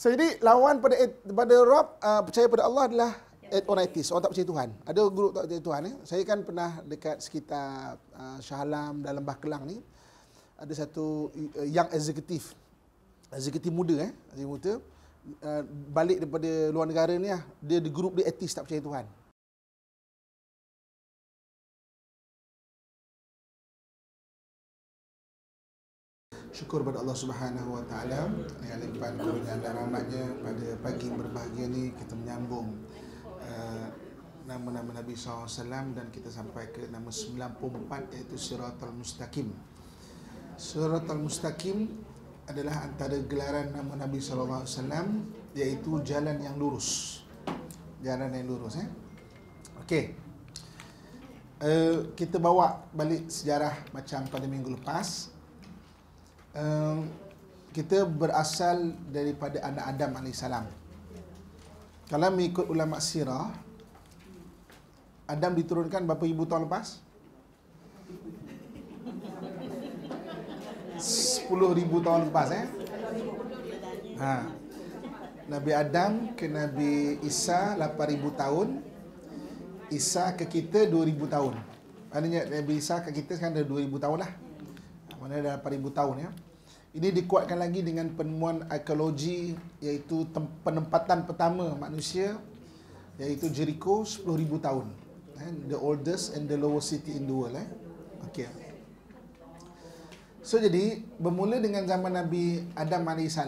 So, jadi lawan pada eh, pada Rob uh, percaya pada Allah adalah Atheists, orang tak percaya Tuhan. Ada guru tak percaya Tuhan. Eh? Saya kan pernah dekat sekitar uh, Shah Alam dalam Bahkelang ni. Ada satu uh, young executive. Executive muda. Eh? Executive muda. Uh, balik daripada luar negara ni lah. Dia, di grup dia atheist tak percaya Tuhan. syukur kepada Allah Subhanahu Wa Taala yang limpahan kurnia dan rahmatnya pada pagi yang berbahagia ini kita menyambung uh, nama-nama Nabi SAW dan kita sampai ke nama 94 iaitu surat al Mustaqim. Surat al Mustaqim adalah antara gelaran nama Nabi SAW iaitu jalan yang lurus. Jalan yang lurus eh. Okey. Uh, kita bawa balik sejarah macam pada minggu lepas um, kita berasal daripada anak Adam AS. Kalau mengikut ulama sirah, Adam diturunkan berapa ribu tahun lepas? 10 ribu tahun lepas eh? ha. Nabi Adam ke Nabi Isa ribu tahun Isa ke kita 2000 tahun Maknanya Nabi Isa ke kita sekarang dah 2000 tahun lah mana dalam 4000 tahun ya. Ini dikuatkan lagi dengan penemuan arkeologi iaitu penempatan pertama manusia iaitu Jericho 10000 tahun. Eh, the oldest and the lowest city in the world eh. Okey. So jadi bermula dengan zaman Nabi Adam AS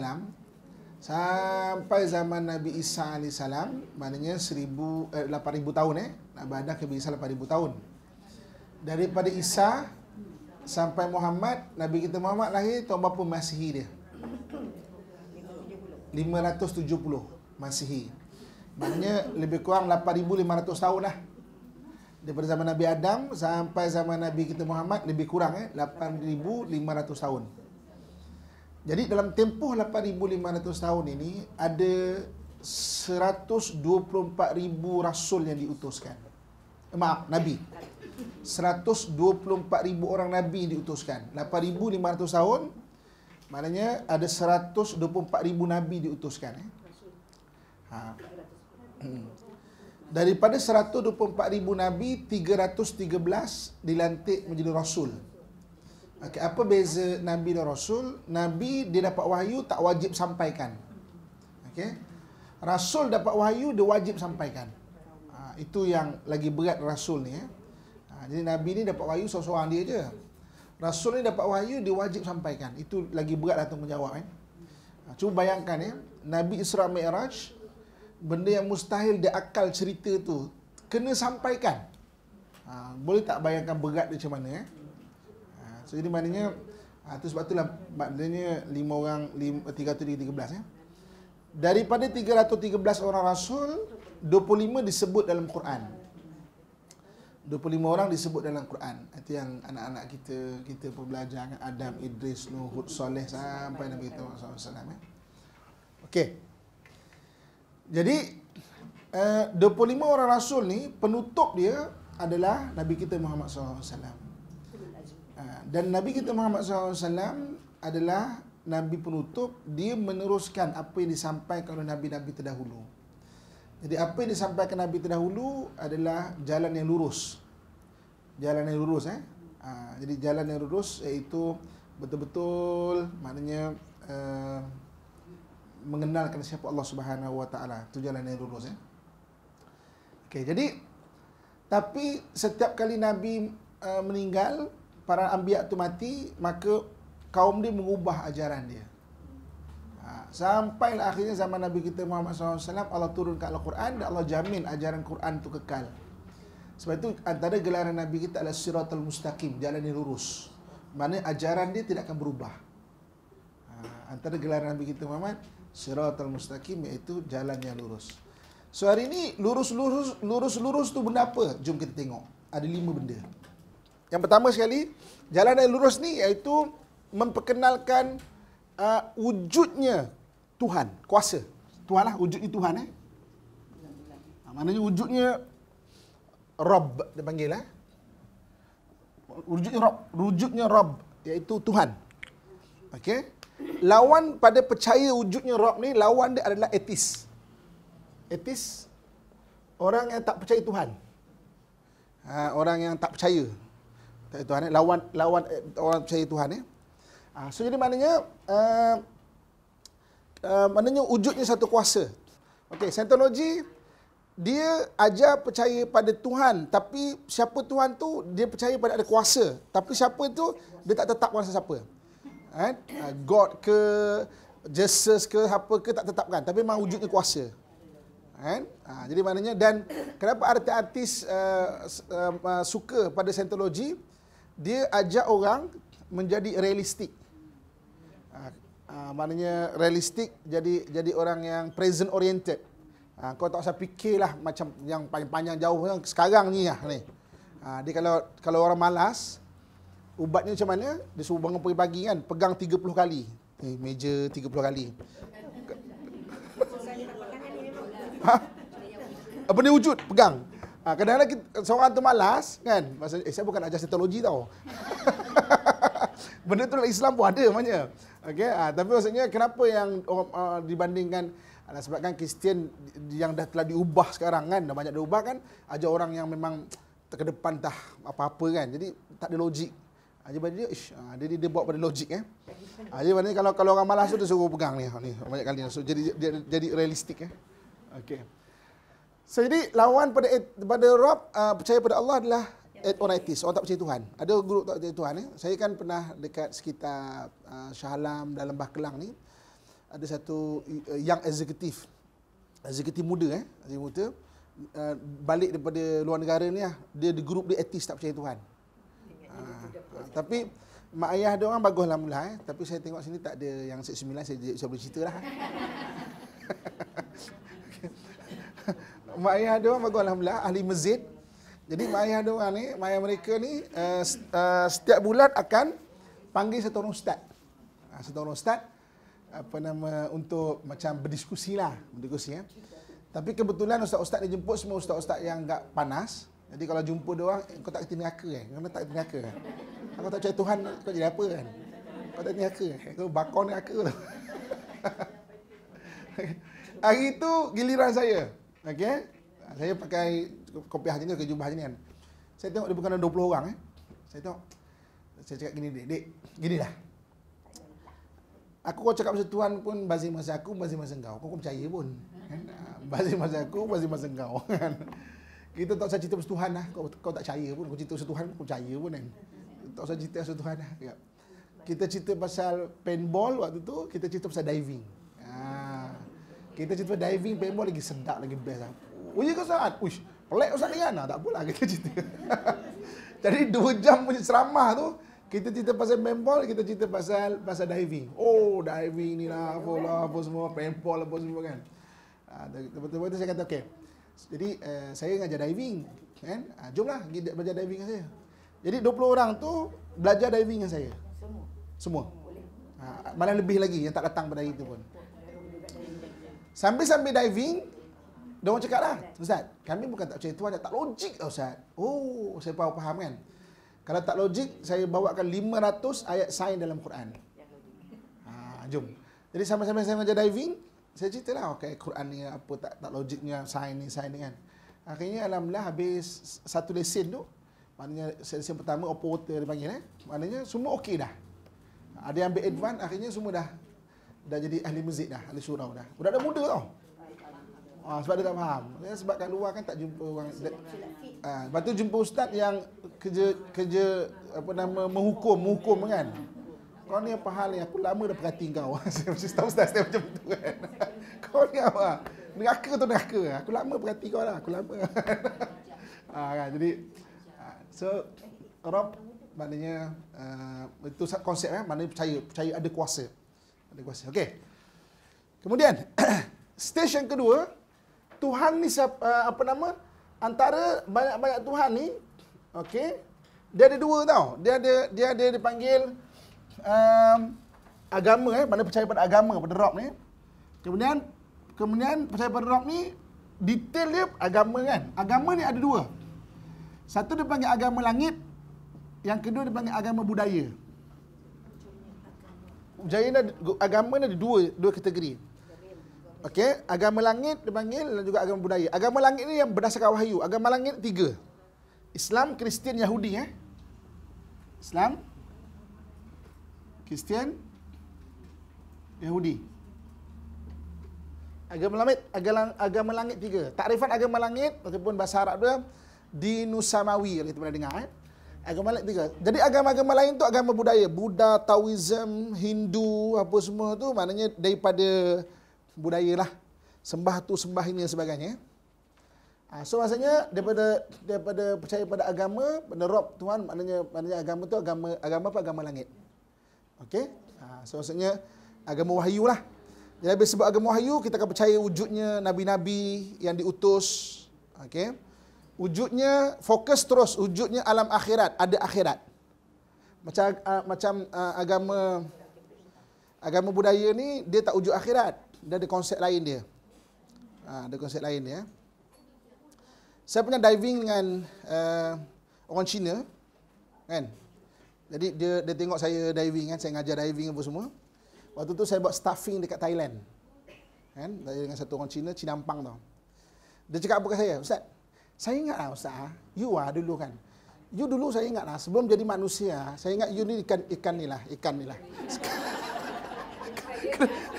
sampai zaman Nabi Isa AS maknanya 8000 eh, tahun eh. Nabi Adam ke 8000 tahun. Daripada Isa sampai Muhammad Nabi kita Muhammad lahir tahun berapa Masihi dia? 570 Masihi. Maknanya lebih kurang 8500 tahun lah. Daripada zaman Nabi Adam sampai zaman Nabi kita Muhammad lebih kurang eh 8500 tahun. Jadi dalam tempoh 8500 tahun ini ada 124000 rasul yang diutuskan. Eh, maaf, nabi. 124,000 orang Nabi yang diutuskan. 8,500 tahun, maknanya ada 124,000 Nabi diutuskan. Eh? Ha. Hmm. Daripada 124,000 Nabi, 313 dilantik menjadi Rasul. Okay, apa beza Nabi dan Rasul? Nabi dia dapat wahyu tak wajib sampaikan. Okay? Rasul dapat wahyu dia wajib sampaikan. Ha, itu yang lagi berat Rasul ni. Eh? Ha, jadi Nabi ni dapat wahyu seorang-seorang dia je. Rasul ni dapat wahyu, dia wajib sampaikan. Itu lagi beratlah tanggungjawab kan. Eh? Ha, cuba bayangkan ya, eh? Nabi Isra Mi'raj, benda yang mustahil dia akal cerita tu, kena sampaikan. Ha, boleh tak bayangkan berat dia macam mana eh? Ha, so jadi maknanya, ha, tu sebab itulah maknanya lima orang, eh, tiga tiga belas ya. Eh? Daripada 313 orang Rasul, 25 disebut dalam Quran. 25 orang disebut dalam Quran. Itu yang anak-anak kita kita pun belajar dengan Adam, Idris, Nuh, Hud, Saleh sampai Nabi kita Muhammad sallallahu alaihi wasallam. Ya. Okey. Jadi eh, uh, 25 orang rasul ni penutup dia adalah Nabi kita Muhammad sallallahu alaihi wasallam. Eh, dan Nabi kita Muhammad SAW adalah Nabi penutup. Dia meneruskan apa yang disampaikan oleh Nabi-Nabi terdahulu. Jadi apa yang disampaikan Nabi terdahulu adalah jalan yang lurus. Jalan yang lurus eh. Ha, jadi jalan yang lurus iaitu betul-betul maknanya uh, mengenalkan siapa Allah Subhanahu Wa Taala. Itu jalan yang lurus eh. Okey, jadi tapi setiap kali Nabi uh, meninggal, para anbiya itu mati, maka kaum dia mengubah ajaran dia. Sampai lah akhirnya zaman Nabi kita Muhammad SAW Allah turun ke Al-Quran dan Allah jamin ajaran Quran itu kekal Sebab itu antara gelaran Nabi kita adalah siratul mustaqim Jalan yang lurus Mana ajaran dia tidak akan berubah ha, Antara gelaran Nabi kita Muhammad Siratul mustaqim iaitu jalan yang lurus So hari ini lurus-lurus lurus-lurus tu benda apa? Jom kita tengok Ada lima benda Yang pertama sekali Jalan yang lurus ni iaitu Memperkenalkan uh, wujudnya Tuhan, kuasa. Tuhan lah, wujudnya Tuhan. Eh? Ha, maknanya wujudnya Rob, dia panggil. Eh? Wujudnya Rob, wujudnya Rob, iaitu Tuhan. Okey? Lawan pada percaya wujudnya Rob ni, lawan dia adalah etis. Etis, orang yang tak percaya Tuhan. Ha, orang yang tak percaya. Tak percaya Tuhan, eh? lawan lawan eh, orang percaya Tuhan. Eh? Ha, so jadi maknanya uh, uh, maknanya wujudnya satu kuasa. Okey, Scientology dia ajar percaya pada Tuhan tapi siapa Tuhan tu dia percaya pada ada kuasa tapi siapa tu dia tak tetap kuasa siapa. Kan? Uh, God ke Jesus ke apa ke tak tetapkan tapi memang wujudnya kuasa. Kan? Ha, jadi maknanya dan kenapa artis-artis uh, uh, uh, suka pada Scientology dia ajak orang menjadi realistik. Uh, maknanya realistik jadi jadi orang yang present oriented. Uh, kau tak usah fikirlah macam yang panjang-panjang jauh yang sekarang ni lah ni. Uh, dia kalau kalau orang malas ubatnya macam mana? Dia suruh bangun pagi-pagi kan, pegang 30 kali. Ni eh, meja 30 kali. ha? Apa ni wujud? Pegang. Ha, kadang-kadang kita, seorang tu malas kan? Maksudnya, eh, saya bukan ajar setologi tau. Benda tu dalam Islam pun ada maknanya. Okey, ha, tapi maksudnya kenapa yang uh, dibandingkan uh, sebabkan Kristian yang dah telah diubah sekarang kan, dah banyak diubah kan, ajar orang yang memang ke depan dah apa-apa kan. Jadi tak ada logik. Aja ha, dia, ish, ha, dia, dia, dia buat pada logik eh. Ha, jadi maknanya kalau kalau orang malas tu dia suruh pegang ni, ni banyak kali. So, jadi dia, jadi realistik eh. Okey. So, jadi lawan pada pada Rob uh, percaya pada Allah adalah Orang orang tak percaya Tuhan. Ada guru tak percaya Tuhan. Eh? Saya kan pernah dekat sekitar uh, Syahalam dan Lembah Kelang ni, ada satu uh, young executive, executive muda, eh? executive muda, uh, balik daripada luar negara ni lah, dia di grup dia etis tak percaya Tuhan. Uh, tapi mak ayah dia orang bagus lah mula. Eh? Tapi saya tengok sini tak ada yang 69, saya, saya, saya boleh cerita lah. mak ayah dia orang bagus Alhamdulillah, ahli masjid. Jadi mayah dia ni, mayah mereka ni uh, uh, setiap bulan akan panggil satu orang ustaz. Uh, ah, satu orang ustaz apa nama untuk macam berdiskusi lah, berdiskusi ya. Tapi kebetulan ustaz-ustaz ni jemput semua ustaz-ustaz yang enggak panas. Jadi kalau jumpa dia orang, eh, kau tak kena neraka Eh? Kenapa tak kena neraka kan? Aku tak percaya Tuhan, kau jadi apa kan? Kau tak kena neraka kan? Eh? Kau bakor neraka tu. Hari tu giliran saya. Okay? Saya pakai kopi hati ni, jumpa hati ni kan. Saya tengok dia bukan 20 orang eh. Saya tengok, saya cakap gini, dek, dek, gini lah. Aku kau cakap macam Tuhan pun, bazir masa aku, bazir masa engkau. Kau, kau percaya pun. Kan? Bazir masa aku, bazir masa engkau. Kan? Kita tak usah cerita macam Tuhan lah. Kau, kau tak percaya pun. Kau cerita macam Tuhan, kau percaya pun kan. Tak usah cerita macam Tuhan lah. Ya. Kita cerita pasal paintball waktu tu, kita cerita pasal diving. Ha. Kita cerita diving, paintball lagi sedap, lagi best lah. Oh, ya ke Ustaz? Uish, pelik Ustaz Rian lah. Tak apalah kita cerita. Jadi dua jam punya ceramah tu, kita cerita pasal paintball, kita cerita pasal pasal diving. Oh, diving ni lah, apa lah, apa semua, paintball apa semua kan. Ah, Lepas tu saya kata, okay. Jadi, uh, saya ngajar diving. Kan? Uh, jomlah, kita belajar diving dengan saya. Jadi, 20 orang tu belajar diving dengan saya. Semua. Semua. Uh, ah, malah lebih lagi yang tak datang pada hari itu pun. Sambil-sambil diving, dia orang cakap lah, Ustaz, kami bukan tak percaya Tuhan, tak logik lah Ustaz. Oh, saya faham, faham kan? Kalau tak logik, saya bawakan 500 ayat sains dalam Quran. Ha, jom. Jadi sama-sama saya mengajar diving, saya cerita lah, okay, Quran ni apa, tak, tak logiknya, sains ni, sains ni kan. Akhirnya Alhamdulillah habis satu lesen tu, maknanya lesen pertama, operator dia panggil eh. Maknanya semua okey dah. Ada yang ambil advance, akhirnya semua dah dah jadi ahli muzik dah, ahli surau dah. Budak dah muda tau. Ah, sebab dia tak faham. sebab kat luar kan tak jumpa orang. Ah, lepas tu jumpa ustaz yang kerja kerja apa nama menghukum, menghukum kan. Kau ni apa hal yang aku lama dah perhati kau. Saya mesti tahu ustaz saya macam tu kan. Kau ni apa? Neraka tu neraka. Aku lama perhati kau lah. Aku lama. ah, kan? Jadi, ah, so, Rob, maknanya, uh, itu konsep kan? Maknanya percaya. Percaya ada kuasa. Ada kuasa. Okey. Kemudian, stesen kedua, Tuhan ni siapa, eh, apa nama? Antara banyak-banyak Tuhan ni, okey. Dia ada dua tau. Dia ada dia ada dipanggil um, agama eh, mana percaya pada agama pada rock ni. Kemudian kemudian percaya pada rock ni detail dia agama kan. Agama ni ada dua. Satu dia panggil agama langit, yang kedua dia panggil agama budaya. Jaya agama ni ada dua dua kategori. Okey, agama langit dipanggil dan juga agama budaya. Agama langit ni yang berdasarkan wahyu. Agama langit tiga. Islam, Kristian, Yahudi eh. Islam, Kristian, Yahudi. Agama langit, agama, agama langit tiga. Takrifat agama langit ataupun bahasa Arab dia dinusamawi kalau kita pernah dengar eh. Agama lain tiga. Jadi agama-agama lain tu agama budaya. Buddha, Taoism, Hindu, apa semua tu maknanya daripada budaya lah. Sembah tu sembah ini dan sebagainya. Ha, so maksudnya daripada daripada percaya pada agama, pada Rob Tuhan maknanya maknanya agama tu agama agama apa agama langit. okay Ha, ah, so maksudnya agama wahyu lah. Jadi bila sebut agama wahyu kita akan percaya wujudnya nabi-nabi yang diutus. okay Wujudnya fokus terus wujudnya alam akhirat, ada akhirat. Macam uh, macam uh, agama agama budaya ni dia tak wujud akhirat dia ada konsep lain dia. Ha, ada konsep lain dia. Ya. Saya pernah diving dengan uh, orang Cina. Kan? Jadi dia, dia tengok saya diving kan, saya ngajar diving apa semua. Waktu tu saya buat stuffing dekat Thailand. Kan? Saya dengan satu orang Cina, Cina Ampang tau. Dia cakap apa ke saya? Ustaz, saya ingat lah Ustaz, ah, you lah dulu kan. You dulu saya ingat lah, sebelum jadi manusia, ah, saya ingat you ni ikan, ikan ni lah, ikan ni lah.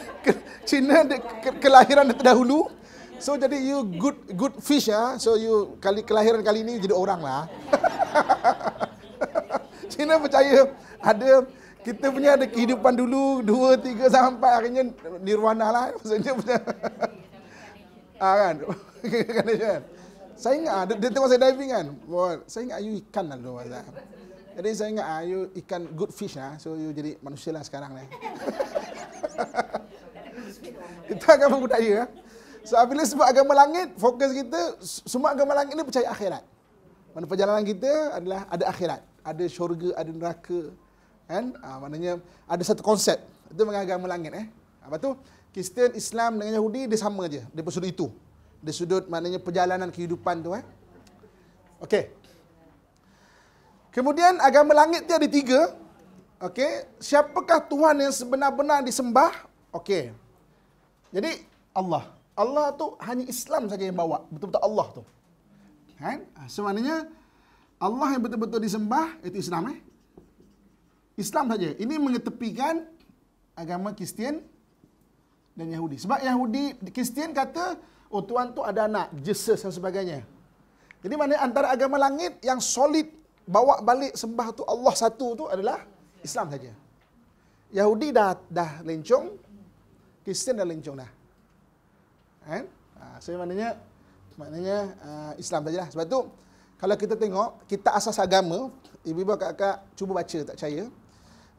Cina de, ke, kelahiran terdahulu. So jadi you good good fish ya. So you kali kelahiran kali ini jadi orang lah. Cina percaya ada kita punya ada kehidupan dulu dua tiga sampai akhirnya nirwana lah. Maksudnya punya. ah kan. saya ingat ada ah, dia tengok saya diving kan. Well, saya ingat you ikan lah dulu. Jadi saya ingat ah, you ikan good fish lah. So you jadi manusia lah sekarang lah. Itu agama budaya. So apabila sebut agama langit, fokus kita semua agama langit ni percaya akhirat. Mana perjalanan kita adalah ada akhirat, ada syurga, ada neraka. Kan? Ha, maknanya ada satu konsep. Itu mengenai agama langit eh. Apa ah, tu? Kristian, Islam dengan Yahudi dia sama aje. Dia sudut itu. Dia sudut maknanya perjalanan kehidupan tu eh. Okey. Kemudian agama langit dia ada tiga. Okey, siapakah Tuhan yang sebenar-benar disembah? Okey. Jadi Allah. Allah tu hanya Islam saja yang bawa. Betul-betul Allah tu. Kan? Ha, Semaknanya Allah yang betul-betul disembah itu Islam eh. Islam saja. Ini mengetepikan agama Kristian dan Yahudi. Sebab Yahudi, Kristian kata, oh Tuhan tu ada anak, Jesus dan sebagainya. Jadi mana antara agama langit yang solid bawa balik sembah tu Allah satu tu adalah Islam saja. Yahudi dah dah lencong, Kristian dan Lencongna. Kan? Ha, so maknanya maknanya uh, Islam sajalah. Sebab tu kalau kita tengok kita asas agama, ibu bapa kakak-kakak cuba baca tak caya,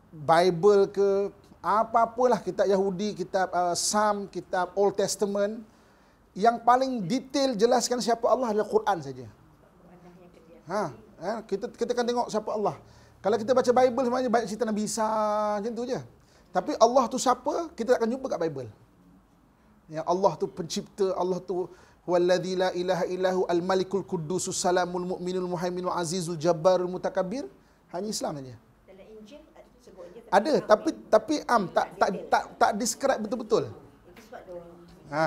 Bible ke apa-apalah kitab Yahudi, kitab uh, Sam, kitab Old Testament yang paling detail jelaskan siapa Allah adalah Quran saja. Ha, eh, kita kita kan tengok siapa Allah. Kalau kita baca Bible sebenarnya banyak cerita Nabi Isa macam tu je. Tapi Allah tu siapa? Kita akan jumpa kat Bible. Ya Allah tu pencipta, Allah tu wallazi la ilaha illahu al-malikul quddus salamul mu'minul muhaiminul azizul jabbarul mutakabbir. Hanya Islam saja. ada tapi tapi am tak tak tak tak describe betul-betul. Ha.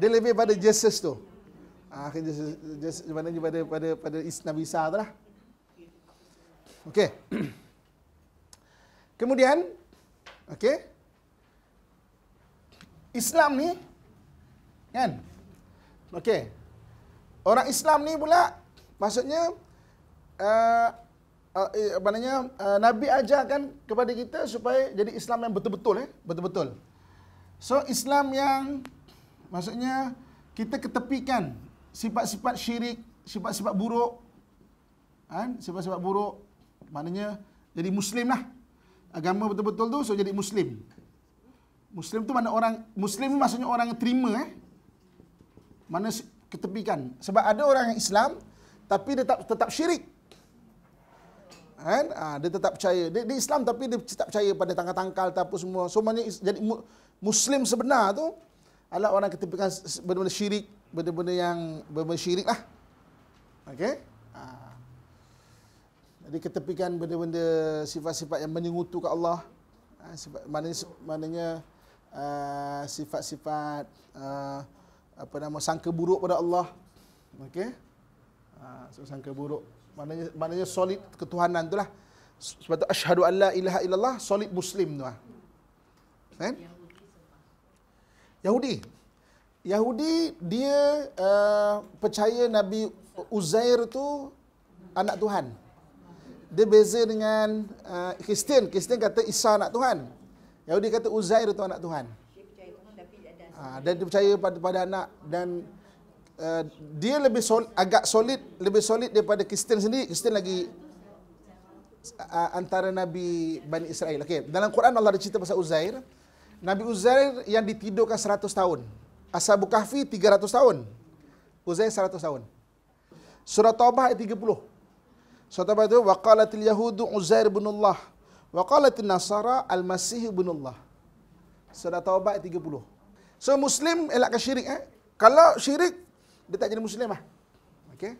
Dia lebih pada Jesus tu. Ah, ha, Jesus, Jesus, mana je pada pada pada Nabi Isa tu lah. Okey. Kemudian Okey? Islam ni kan? Okey. Orang Islam ni pula maksudnya uh, uh, apa namanya uh, Nabi ajarkan kepada kita supaya jadi Islam yang betul-betul eh, betul-betul. So Islam yang maksudnya kita ketepikan sifat-sifat syirik, sifat-sifat buruk. Kan? Sifat-sifat buruk maknanya jadi muslim lah agama betul-betul tu so jadi muslim. Muslim tu mana orang muslim maksudnya orang yang terima eh. Mana ketepikan sebab ada orang yang Islam tapi dia tetap tetap syirik. Kan? Ha, dia tetap percaya. Dia, dia Islam tapi dia tetap percaya pada tangkal-tangkal atau apa semua. So maknanya jadi muslim sebenar tu adalah orang ketepikan benda-benda syirik, benda-benda yang benda-benda syirik lah. Okey? Ah diketepikan benda-benda sifat-sifat yang menyengutukan Allah ha, sifat maknanya maknanya uh, sifat-sifat uh, apa nama sangka buruk pada Allah okey uh, so sangka buruk maknanya maknanya solid ketuhanan itulah sebab tu asyhadu alla ilaha illallah solid muslim tu lah. kan Yahudi Yahudi dia uh, percaya Nabi Uzair tu anak Tuhan dia beza dengan uh, Kristian. Kristian kata Isa anak Tuhan. Yahudi kata Uzair itu anak Tuhan. Ha, dan dia percaya pada, pada anak dan uh, dia lebih sol, agak solid lebih solid daripada Kristian sendiri. Kristian lagi uh, antara Nabi Bani Israel. Okay. Dalam Quran Allah ada cerita pasal Uzair. Nabi Uzair yang ditidurkan 100 tahun. Ashabu Kahfi 300 tahun. Uzair 100 tahun. Surah Taubah ayat 30. Suatu so, itu waqalatil yahud Uzair bin Allah, waqalatil nasara al-masih bin Allah. Surah so, Taubat 30. So muslim elak ke syirik eh. Kalau syirik dia tak jadi muslim ah. Okay.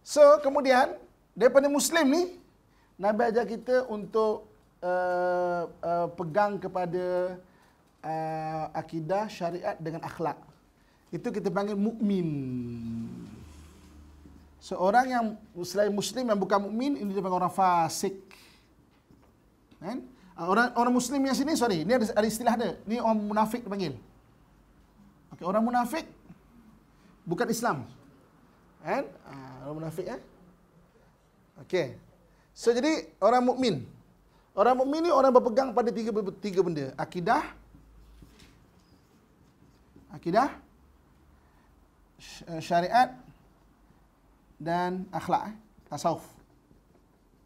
So kemudian daripada muslim ni Nabi ajar kita untuk uh, uh, pegang kepada uh, akidah syariat dengan akhlak. Itu kita panggil mukmin seorang yang selain muslim yang bukan mukmin ini dipanggil orang fasik. Kan? Ah, orang orang muslim yang sini sorry, ini ada, ada istilah dia. Ni orang munafik dipanggil. Okey, orang munafik bukan Islam. Kan? Ah, orang munafik eh. Okey. So jadi orang mukmin. Orang mukmin ni orang berpegang pada tiga tiga benda, akidah akidah syariat dan akhlak eh? tasawuf.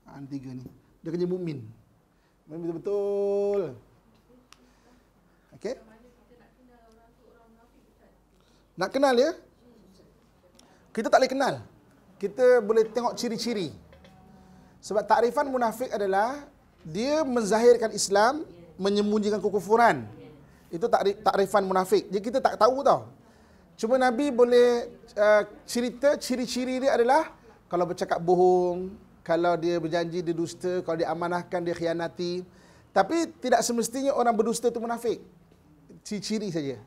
Ha, tiga ni. Dia kerja mukmin. Mukmin betul. -betul. Okey. Nak kenal ya? Kita tak boleh kenal. Kita boleh tengok ciri-ciri. Sebab takrifan munafik adalah dia menzahirkan Islam, menyembunyikan kekufuran. Itu takrifan munafik. Jadi kita tak tahu tau. Cuma Nabi boleh uh, cerita ciri-ciri dia adalah kalau bercakap bohong, kalau dia berjanji dia dusta, kalau dia amanahkan dia khianati. Tapi tidak semestinya orang berdusta itu munafik. Ciri-ciri saja.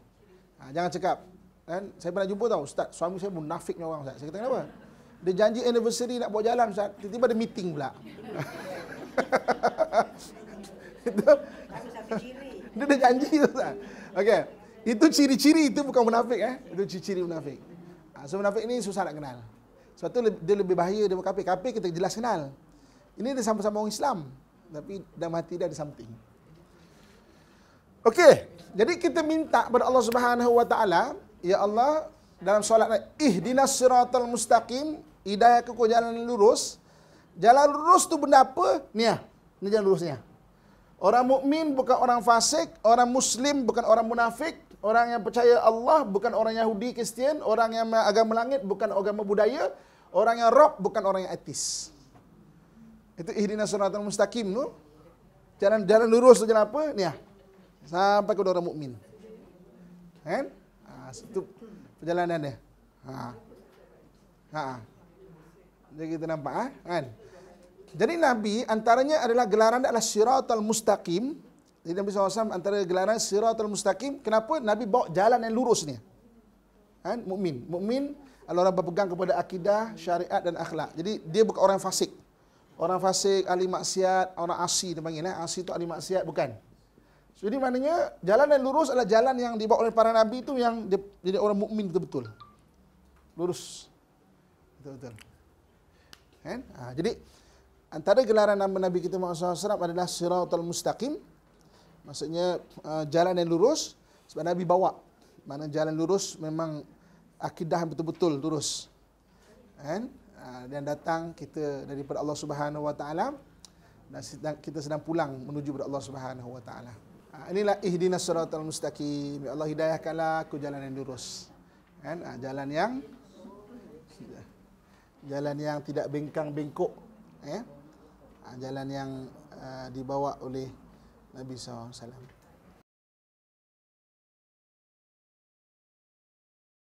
Ha, jangan cakap. Kan? Saya pernah jumpa tau, Ustaz, suami saya munafiknya orang. Ustaz. Saya kata kenapa? Dia janji anniversary nak buat jalan, Ustaz. Tiba-tiba ada meeting pula. Itu. dia dah janji tu, Ustaz. Okay. Itu ciri-ciri itu bukan munafik eh. Itu ciri-ciri munafik. Ah, so munafik ini susah nak kenal. Sebab tu dia lebih bahaya daripada kafir. Kafir kita jelas kenal. Ini dia sama-sama orang Islam. Tapi dah mati dia ada something. Okey. Jadi kita minta kepada Allah Subhanahu Wa Taala, ya Allah dalam solat ihdinas siratal mustaqim, hidayah ke jalan lurus. Jalan lurus tu benda apa? Ni ah. Ni jalan lurusnya. Orang mukmin bukan orang fasik, orang muslim bukan orang munafik, orang yang percaya Allah bukan orang Yahudi, Kristian. Orang yang agama langit bukan agama budaya. Orang yang rob bukan orang yang etis. Itu ihdina suratul mustaqim tu. Jalan, jalan lurus tu jalan apa? Ni lah. Sampai kepada orang mukmin. Kan? Ha, ah, itu perjalanan dia. Ha. Ha. Jadi kita nampak. Ha? Kan? Jadi Nabi antaranya adalah gelaran adalah siratul Mustaqim. Jadi Nabi SAW antara gelaran siratul mustaqim, kenapa Nabi bawa jalan yang lurus ni? Kan? Mu'min. Mu'min adalah orang berpegang kepada akidah, syariat dan akhlak. Jadi dia bukan orang fasik. Orang fasik, ahli maksiat, orang asi dia panggil. Eh? Asi tu ahli maksiat, bukan. Jadi maknanya jalan yang lurus adalah jalan yang dibawa oleh para nabi itu yang jadi orang mukmin betul-betul. Lurus. Betul-betul. Kan? Ha, jadi antara gelaran nama nabi kita Muhammad SAW adalah siratul mustaqim maksudnya uh, jalan yang lurus sebab Nabi bawa mana jalan lurus memang akidah betul-betul lurus kan uh, dan datang kita daripada Allah Subhanahu Wa Taala dan kita sedang pulang menuju kepada Allah Subhanahu Wa Taala. Uh, inilah ihdinas siratal mustaqim. Ya Allah hidayahkanlah aku jalan yang lurus. Kan? Uh, jalan yang jalan yang tidak bengkang bengkok ya. Eh? jalan yang uh, dibawa oleh Nabi SAW.